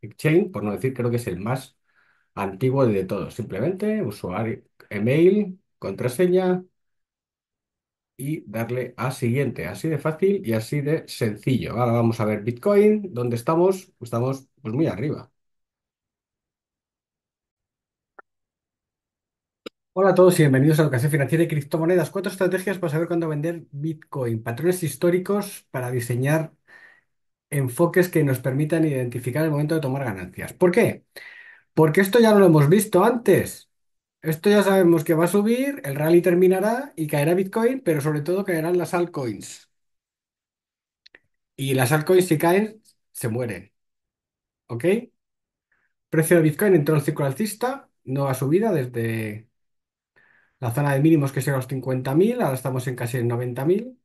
Exchange, por no decir, creo que es el más antiguo de todos. Simplemente usuario, email, contraseña y darle a siguiente. Así de fácil y así de sencillo. Ahora vamos a ver Bitcoin, ¿dónde estamos? Estamos pues muy arriba. Hola a todos y bienvenidos a Educación Financiera y Criptomonedas. Cuatro estrategias para saber cuándo vender Bitcoin. Patrones históricos para diseñar enfoques que nos permitan identificar el momento de tomar ganancias. ¿Por qué? Porque esto ya lo hemos visto antes. Esto ya sabemos que va a subir, el rally terminará y caerá Bitcoin, pero sobre todo caerán las altcoins. Y las altcoins si caen, se mueren. ¿Ok? Precio de Bitcoin entró en el ciclo alcista, nueva subida desde la zona de mínimos que llega los 50.000, ahora estamos en casi 90.000.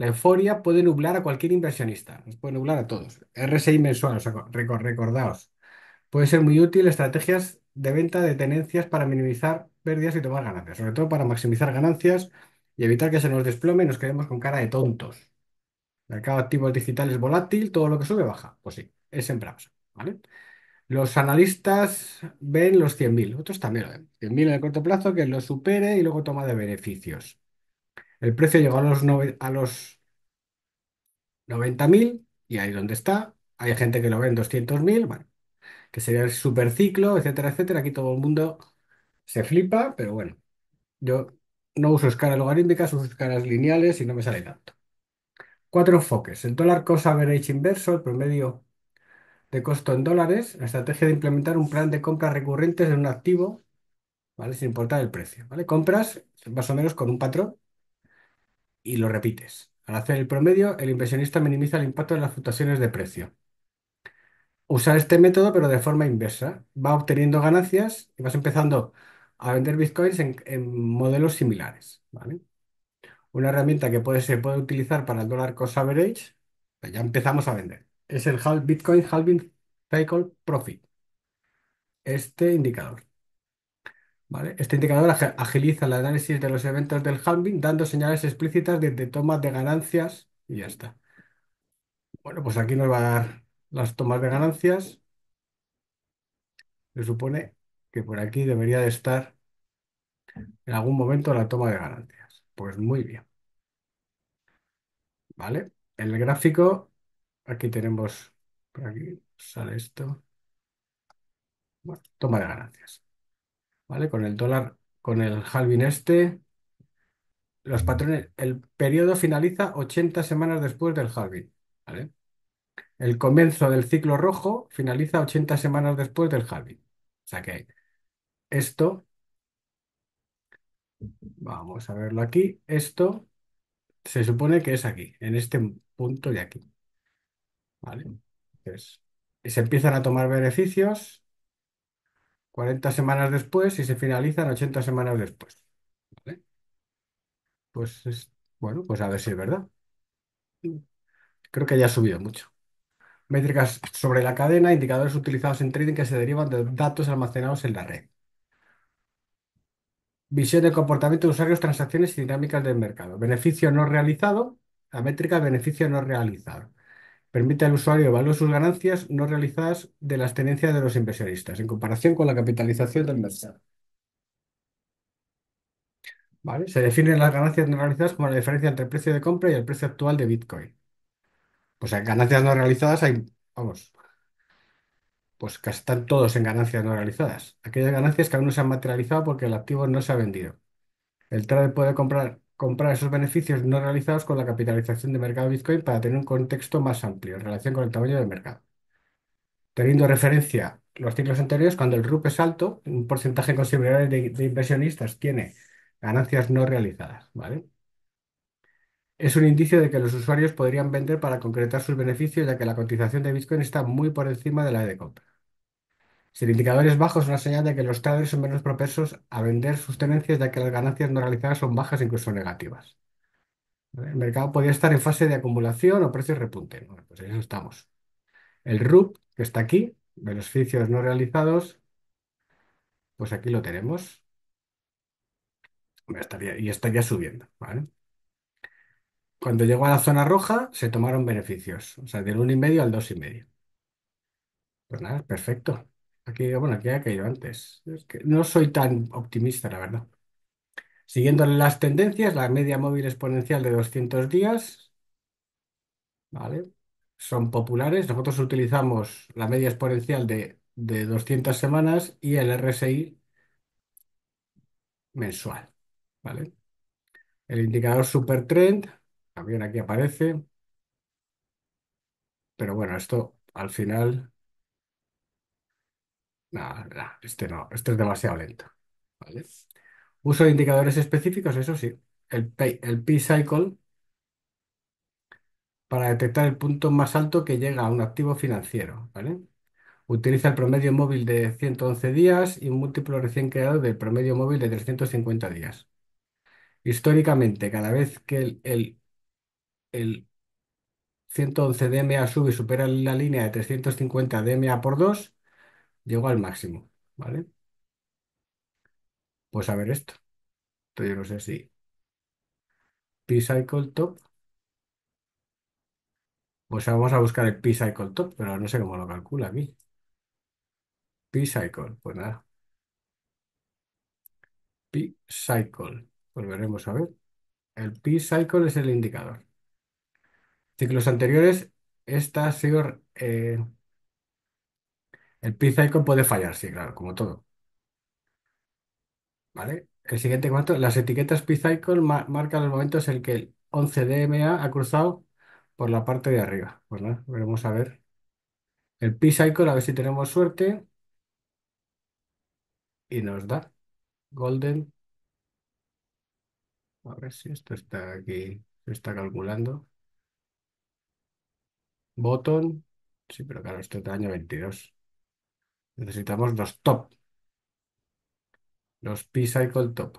La euforia puede nublar a cualquier inversionista, puede nublar a todos. RSI mensual, o recordaos. Puede ser muy útil estrategias de venta de tenencias para minimizar pérdidas y tomar ganancias, sobre todo para maximizar ganancias y evitar que se nos desplome y nos quedemos con cara de tontos. Mercado de activos es volátil, todo lo que sube baja. Pues sí, es en brazos. Los analistas ven los 100.000, otros también lo ven. 100.000 en el corto plazo, que lo supere y luego toma de beneficios. El precio llegó a los, 90.000 y ahí donde está. Hay gente que lo ve en 200.000, bueno, que sería el superciclo, etcétera, etcétera. Aquí todo el mundo se flipa, pero bueno, yo no uso escalas logarítmicas, uso escalas lineales y no me sale tanto. Cuatro enfoques. El dólar cost average inverso, el promedio de costo en dólares, la estrategia de implementar un plan de compras recurrentes en un activo, ¿vale? Sin importar el precio, ¿vale? Compras más o menos con un patrón y lo repites. Al hacer el promedio, el inversionista minimiza el impacto de las fluctuaciones de precio. Usar este método, pero de forma inversa. Va obteniendo ganancias y vas empezando a vender bitcoins en, modelos similares, Una herramienta que puede, se puede utilizar para el dólar cost average, pues ya empezamos a vender. Es el Bitcoin Halving Cycle Profit, este indicador. Este indicador agiliza el análisis de los eventos del halving, dando señales explícitas de, de tomas de ganancias y ya está. Bueno, pues aquí nos va a dar las tomas de ganancias. Se supone que por aquí debería de estar en algún momento la toma de ganancias. Pues muy bien. ¿Vale? El gráfico, aquí tenemos, por aquí sale esto. toma de ganancias. ¿vale? Con el dólar, con el halving este, los patrones, el periodo finaliza 80 semanas después del halving, ¿vale? El comienzo del ciclo rojo finaliza 80 semanas después del halving. O sea que esto, vamos a verlo aquí, esto se supone que es aquí, en este punto de aquí, ¿vale? se empiezan a tomar beneficios, 40 semanas después y se finalizan 80 semanas después. ¿vale? Pues es, bueno, pues a ver si es verdad. Creo que ya ha subido mucho. Métricas sobre la cadena, indicadores utilizados en trading que se derivan de datos almacenados en la red. Visión de comportamiento de usuarios, transacciones y dinámicas del mercado. Beneficio no realizado, la métrica beneficio no realizado. Permite al usuario evaluar sus ganancias no realizadas de las tenencias de los inversionistas en comparación con la capitalización del mercado. Se definen las ganancias no realizadas como la diferencia entre el precio de compra y el precio actual de Bitcoin. Pues en ganancias no realizadas hay, vamos, pues casi están todos en ganancias no realizadas. Aquellas ganancias que aún no se han materializado porque el activo no se ha vendido. El trader puede comprar comprar esos beneficios no realizados con la capitalización de mercado Bitcoin para tener un contexto más amplio en relación con el tamaño del mercado. Teniendo referencia los ciclos anteriores, cuando el RUP es alto, un porcentaje considerable de, inversionistas tiene ganancias no realizadas, ¿vale? Es un indicio de que los usuarios podrían vender para concretar sus beneficios, ya que la cotización de Bitcoin está muy por encima de la de compra. Sin indicadores bajos es una señal de que los traders son menos propensos a vender sus tenencias, ya que las ganancias no realizadas son bajas, incluso negativas. El mercado podría estar en fase de acumulación o precios repunte. pues en estamos. El RUP, que está aquí, beneficios no realizados, pues aquí lo tenemos. y estaría subiendo, Cuando llegó a la zona roja, se tomaron beneficios, o sea, del 1,5 al 2,5. Pues nada, perfecto. Aquí, bueno, aquí ha caído antes. no soy tan optimista, la verdad. Siguiendo las tendencias, la media móvil exponencial de 200 días, ¿vale? Son populares. Nosotros utilizamos la media exponencial de, de 200 semanas y el RSI mensual, ¿vale? El indicador supertrend, también aquí aparece, pero bueno, esto al final... No, este no, este es demasiado lento. Uso de indicadores específicos, eso sí. El, P- cycle para detectar el punto más alto que llega a un activo financiero. Utiliza el promedio móvil de 111 días y un múltiplo recién creado del promedio móvil de 350 días. Históricamente, cada vez que el, el, el 111 DMA sube y supera la línea de 350 DMA por 2, Llego al máximo, ¿vale? Pues a ver esto. Entonces yo no sé si P-Cycle Top. Pues vamos a buscar el P-Cycle Top, pero no sé cómo lo calcula aquí. P-Cycle, pues nada. P-Cycle. Volveremos pues a ver. El P-Cycle es el indicador. Ciclos anteriores, esta ha sido... Eh, el P-Cycle puede fallar, sí, claro, como todo. ¿Vale? El siguiente cuanto las etiquetas P-Cycle marcan los momentos en que el 11DMA ha cruzado por la parte de arriba. Pues nada, veremos a ver. El P-Cycle, a ver si tenemos suerte. Y nos da. Golden. A ver si esto está aquí. Se está calculando. botón Sí, pero claro, esto es año 22. Necesitamos los top, los P-Cycle top.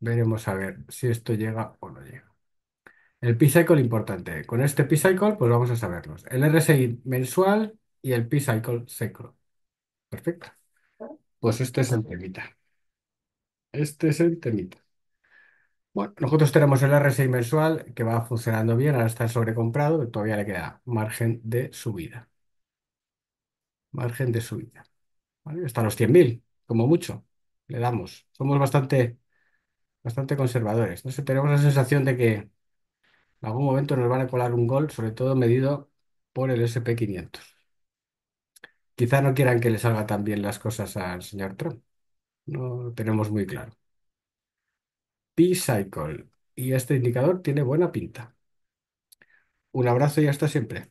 veremos a ver si esto llega o no llega. El P-Cycle importante. Con este P-Cycle, pues vamos a saberlo. El RSI mensual y el P-Cycle secro. Perfecto. Pues este es el temita. Este es el temita. Bueno, nosotros tenemos el RSI mensual que va funcionando bien, ahora está sobrecomprado, todavía le queda margen de subida margen de subida. ¿vale? Hasta los 100.000, como mucho, le damos. Somos bastante, bastante conservadores. tenemos la sensación de que en algún momento nos van a colar un gol, sobre todo medido por el SP500. Quizá no quieran que le salga tan bien las cosas al señor Trump. No lo tenemos muy claro. P-Cycle. Y este indicador tiene buena pinta. Un abrazo y hasta siempre.